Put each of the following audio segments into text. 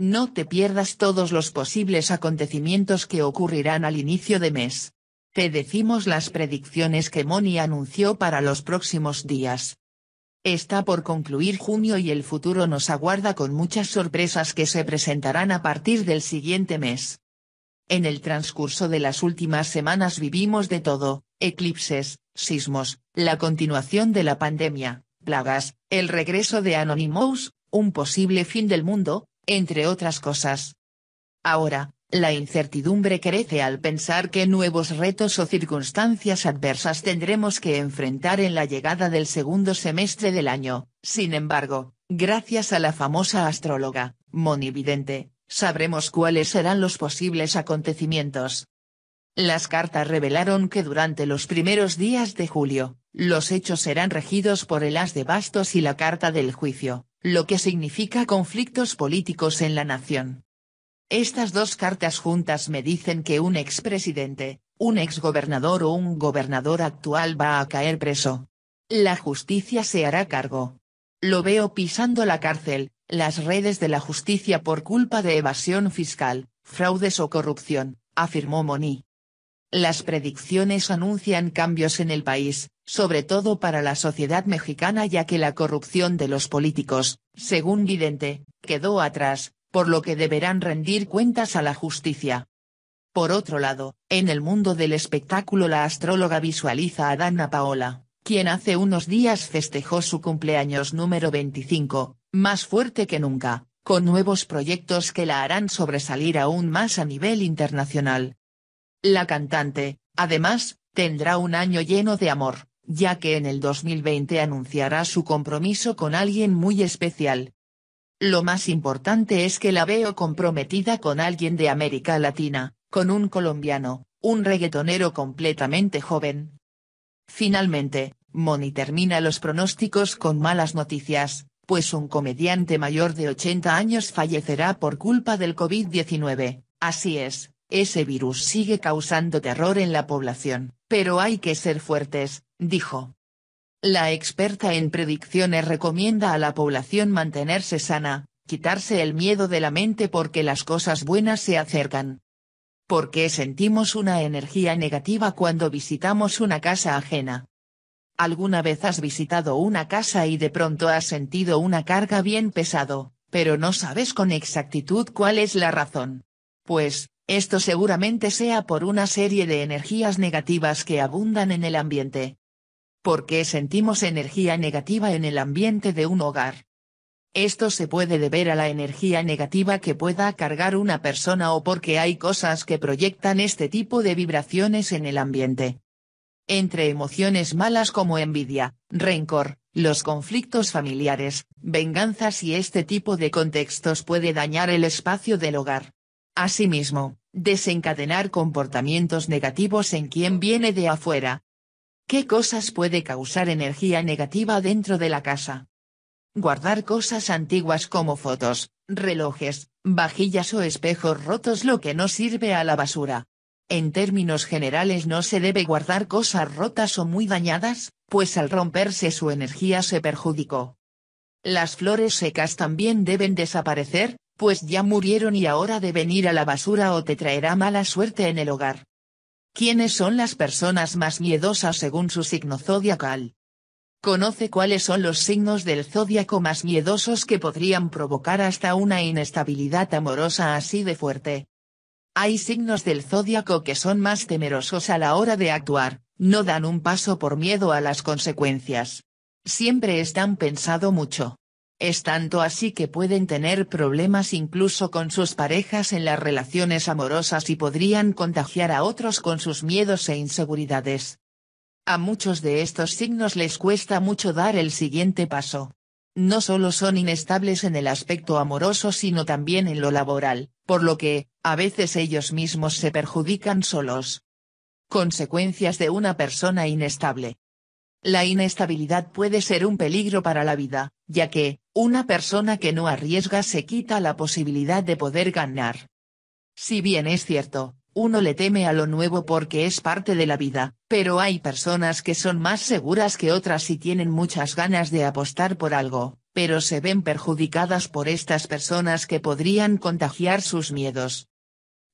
No te pierdas todos los posibles acontecimientos que ocurrirán al inicio de mes. Te decimos las predicciones que Moni anunció para los próximos días. Está por concluir junio y el futuro nos aguarda con muchas sorpresas que se presentarán a partir del siguiente mes. En el transcurso de las últimas semanas vivimos de todo, eclipses, sismos, la continuación de la pandemia, plagas, el regreso de Anonymous, un posible fin del mundo, entre otras cosas. Ahora, la incertidumbre crece al pensar que nuevos retos o circunstancias adversas tendremos que enfrentar en la llegada del segundo semestre del año. Sin embargo, gracias a la famosa astróloga, Monividente, sabremos cuáles serán los posibles acontecimientos. Las cartas revelaron que durante los primeros días de julio, los hechos serán regidos por el as de bastos y la carta del juicio, lo que significa conflictos políticos en la nación. Estas dos cartas juntas me dicen que un expresidente, un exgobernador o un gobernador actual va a caer preso. La justicia se hará cargo. Lo veo pisando la cárcel, las redes de la justicia por culpa de evasión fiscal, fraudes o corrupción, afirmó Moni. Las predicciones anuncian cambios en el país, sobre todo para la sociedad mexicana ya que la corrupción de los políticos, según Vidente, quedó atrás, por lo que deberán rendir cuentas a la justicia. Por otro lado, en el mundo del espectáculo la astróloga visualiza a Dana Paola, quien hace unos días festejó su cumpleaños número 25, más fuerte que nunca, con nuevos proyectos que la harán sobresalir aún más a nivel internacional. La cantante, además, tendrá un año lleno de amor, ya que en el 2020 anunciará su compromiso con alguien muy especial. Lo más importante es que la veo comprometida con alguien de América Latina, con un colombiano, un reggaetonero completamente joven. Finalmente, Moni termina los pronósticos con malas noticias, pues un comediante mayor de 80 años fallecerá por culpa del COVID-19, así es, ese virus sigue causando terror en la población, pero hay que ser fuertes, dijo. La experta en predicciones recomienda a la población mantenerse sana, quitarse el miedo de la mente porque las cosas buenas se acercan. Porque sentimos una energía negativa cuando visitamos una casa ajena. ¿Alguna vez has visitado una casa y de pronto has sentido una carga bien pesado, pero no sabes con exactitud cuál es la razón? Pues, esto seguramente sea por una serie de energías negativas que abundan en el ambiente. ¿Por qué sentimos energía negativa en el ambiente de un hogar? Esto se puede deber a la energía negativa que pueda cargar una persona o porque hay cosas que proyectan este tipo de vibraciones en el ambiente. Entre emociones malas como envidia, rencor, los conflictos familiares, venganzas y este tipo de contextos puede dañar el espacio del hogar. Asimismo, desencadenar comportamientos negativos en quien viene de afuera. ¿Qué cosas puede causar energía negativa dentro de la casa? Guardar cosas antiguas como fotos, relojes, vajillas o espejos rotos lo que no sirve a la basura. En términos generales no se debe guardar cosas rotas o muy dañadas, pues al romperse su energía se perjudicó. Las flores secas también deben desaparecer, pues ya murieron y ahora deben ir a la basura o te traerá mala suerte en el hogar. ¿Quiénes son las personas más miedosas según su signo zodiacal? Conoce cuáles son los signos del zodiaco más miedosos que podrían provocar hasta una inestabilidad amorosa así de fuerte. Hay signos del zodiaco que son más temerosos a la hora de actuar, no dan un paso por miedo a las consecuencias. Siempre están pensado mucho. Es tanto así que pueden tener problemas incluso con sus parejas en las relaciones amorosas y podrían contagiar a otros con sus miedos e inseguridades. A muchos de estos signos les cuesta mucho dar el siguiente paso. No solo son inestables en el aspecto amoroso sino también en lo laboral, por lo que, a veces ellos mismos se perjudican solos. Consecuencias de una persona inestable. La inestabilidad puede ser un peligro para la vida, ya que, una persona que no arriesga se quita la posibilidad de poder ganar. Si bien es cierto, uno le teme a lo nuevo porque es parte de la vida, pero hay personas que son más seguras que otras y tienen muchas ganas de apostar por algo, pero se ven perjudicadas por estas personas que podrían contagiar sus miedos.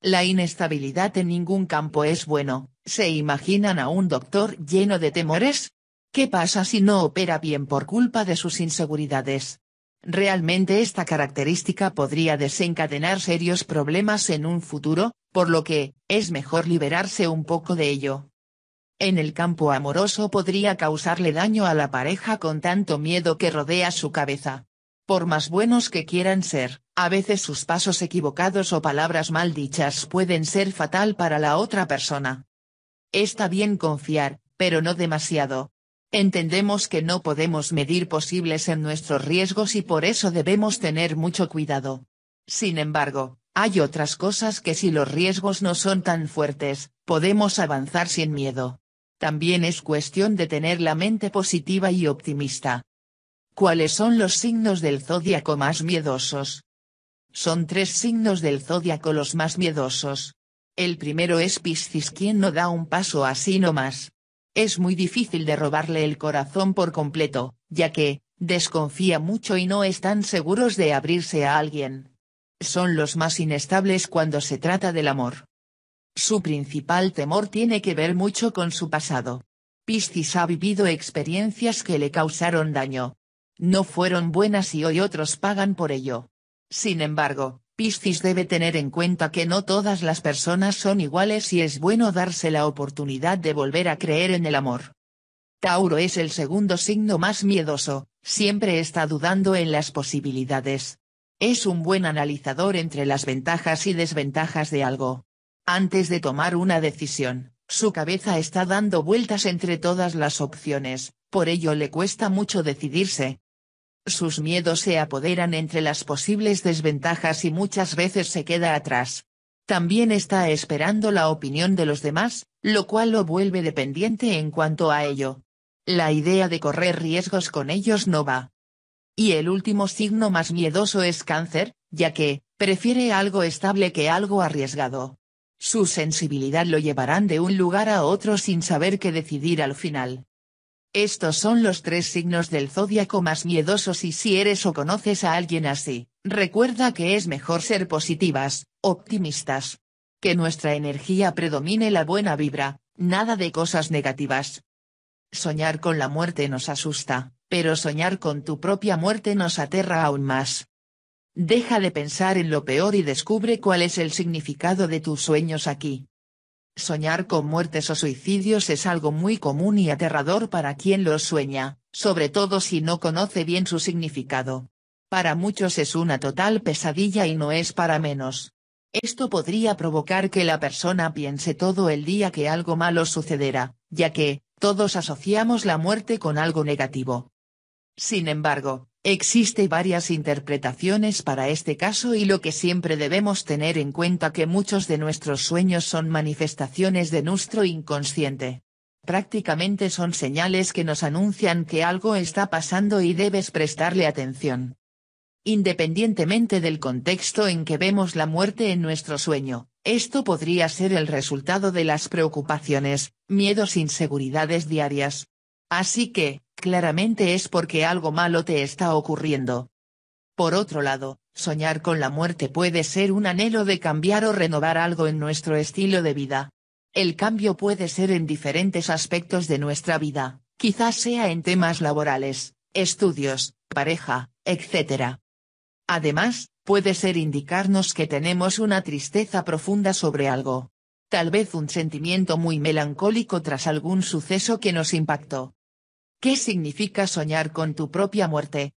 La inestabilidad en ningún campo es bueno, ¿se imaginan a un doctor lleno de temores? ¿Qué pasa si no opera bien por culpa de sus inseguridades? Realmente esta característica podría desencadenar serios problemas en un futuro, por lo que, es mejor liberarse un poco de ello. En el campo amoroso podría causarle daño a la pareja con tanto miedo que rodea su cabeza. Por más buenos que quieran ser, a veces sus pasos equivocados o palabras mal dichas pueden ser fatal para la otra persona. Está bien confiar, pero no demasiado, Entendemos que no podemos medir posibles en nuestros riesgos y por eso debemos tener mucho cuidado. Sin embargo, hay otras cosas que si los riesgos no son tan fuertes, podemos avanzar sin miedo. También es cuestión de tener la mente positiva y optimista. ¿Cuáles son los signos del zodiaco más miedosos? Son tres signos del zodiaco los más miedosos. El primero es Piscis quien no da un paso así nomás, es muy difícil de robarle el corazón por completo, ya que, desconfía mucho y no están seguros de abrirse a alguien. Son los más inestables cuando se trata del amor. Su principal temor tiene que ver mucho con su pasado. Piscis ha vivido experiencias que le causaron daño. No fueron buenas y hoy otros pagan por ello. Sin embargo, Piscis debe tener en cuenta que no todas las personas son iguales y es bueno darse la oportunidad de volver a creer en el amor. Tauro es el segundo signo más miedoso, siempre está dudando en las posibilidades. Es un buen analizador entre las ventajas y desventajas de algo. Antes de tomar una decisión, su cabeza está dando vueltas entre todas las opciones, por ello le cuesta mucho decidirse, sus miedos se apoderan entre las posibles desventajas y muchas veces se queda atrás. También está esperando la opinión de los demás, lo cual lo vuelve dependiente en cuanto a ello. La idea de correr riesgos con ellos no va. Y el último signo más miedoso es cáncer, ya que, prefiere algo estable que algo arriesgado. Su sensibilidad lo llevarán de un lugar a otro sin saber qué decidir al final. Estos son los tres signos del zodiaco más miedosos y si eres o conoces a alguien así, recuerda que es mejor ser positivas, optimistas. Que nuestra energía predomine la buena vibra, nada de cosas negativas. Soñar con la muerte nos asusta, pero soñar con tu propia muerte nos aterra aún más. Deja de pensar en lo peor y descubre cuál es el significado de tus sueños aquí. Soñar con muertes o suicidios es algo muy común y aterrador para quien los sueña, sobre todo si no conoce bien su significado. Para muchos es una total pesadilla y no es para menos. Esto podría provocar que la persona piense todo el día que algo malo sucederá, ya que, todos asociamos la muerte con algo negativo. Sin embargo, Existe varias interpretaciones para este caso y lo que siempre debemos tener en cuenta que muchos de nuestros sueños son manifestaciones de nuestro inconsciente. Prácticamente son señales que nos anuncian que algo está pasando y debes prestarle atención. Independientemente del contexto en que vemos la muerte en nuestro sueño, esto podría ser el resultado de las preocupaciones, miedos, e inseguridades diarias. Así que, claramente es porque algo malo te está ocurriendo. Por otro lado, soñar con la muerte puede ser un anhelo de cambiar o renovar algo en nuestro estilo de vida. El cambio puede ser en diferentes aspectos de nuestra vida, quizás sea en temas laborales, estudios, pareja, etc. Además, puede ser indicarnos que tenemos una tristeza profunda sobre algo. Tal vez un sentimiento muy melancólico tras algún suceso que nos impactó. ¿Qué significa soñar con tu propia muerte?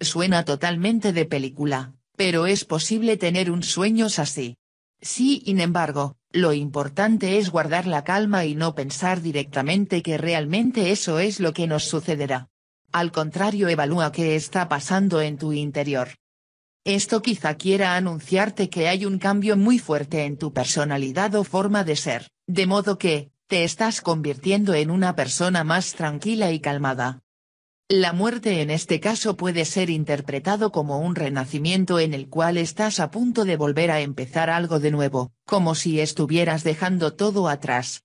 Suena totalmente de película, pero es posible tener un sueño así. Sí, sin embargo, lo importante es guardar la calma y no pensar directamente que realmente eso es lo que nos sucederá. Al contrario, evalúa qué está pasando en tu interior. Esto quizá quiera anunciarte que hay un cambio muy fuerte en tu personalidad o forma de ser, de modo que, te estás convirtiendo en una persona más tranquila y calmada. La muerte en este caso puede ser interpretado como un renacimiento en el cual estás a punto de volver a empezar algo de nuevo, como si estuvieras dejando todo atrás.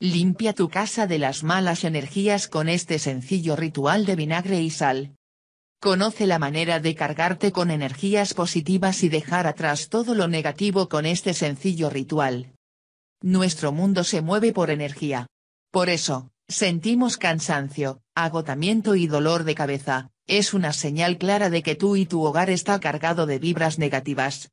Limpia tu casa de las malas energías con este sencillo ritual de vinagre y sal. Conoce la manera de cargarte con energías positivas y dejar atrás todo lo negativo con este sencillo ritual. Nuestro mundo se mueve por energía. Por eso, sentimos cansancio, agotamiento y dolor de cabeza, es una señal clara de que tú y tu hogar está cargado de vibras negativas.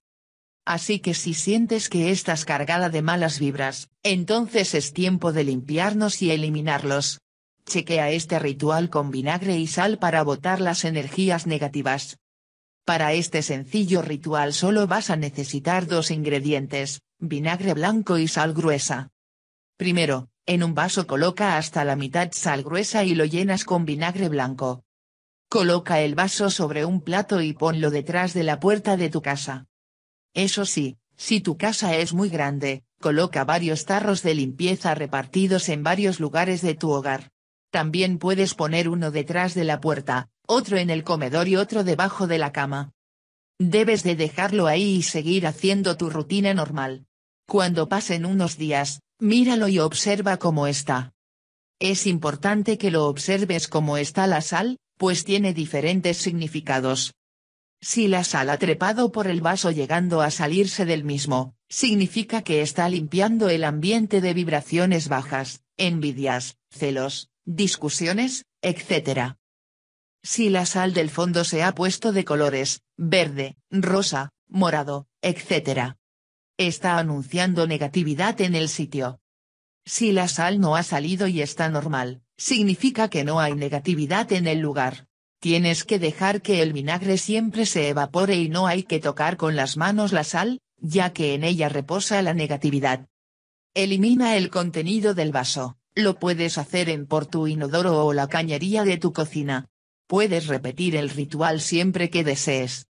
Así que si sientes que estás cargada de malas vibras, entonces es tiempo de limpiarnos y eliminarlos. Chequea este ritual con vinagre y sal para botar las energías negativas. Para este sencillo ritual solo vas a necesitar dos ingredientes, vinagre blanco y sal gruesa. Primero, en un vaso coloca hasta la mitad sal gruesa y lo llenas con vinagre blanco. Coloca el vaso sobre un plato y ponlo detrás de la puerta de tu casa. Eso sí, si tu casa es muy grande, coloca varios tarros de limpieza repartidos en varios lugares de tu hogar. También puedes poner uno detrás de la puerta, otro en el comedor y otro debajo de la cama. Debes de dejarlo ahí y seguir haciendo tu rutina normal. Cuando pasen unos días, míralo y observa cómo está. Es importante que lo observes cómo está la sal, pues tiene diferentes significados. Si la sal ha trepado por el vaso llegando a salirse del mismo, significa que está limpiando el ambiente de vibraciones bajas, envidias, celos, discusiones, etc si la sal del fondo se ha puesto de colores, verde, rosa, morado, etc. Está anunciando negatividad en el sitio. Si la sal no ha salido y está normal, significa que no hay negatividad en el lugar. Tienes que dejar que el vinagre siempre se evapore y no hay que tocar con las manos la sal, ya que en ella reposa la negatividad. Elimina el contenido del vaso, lo puedes hacer en por tu inodoro o la cañería de tu cocina, Puedes repetir el ritual siempre que desees.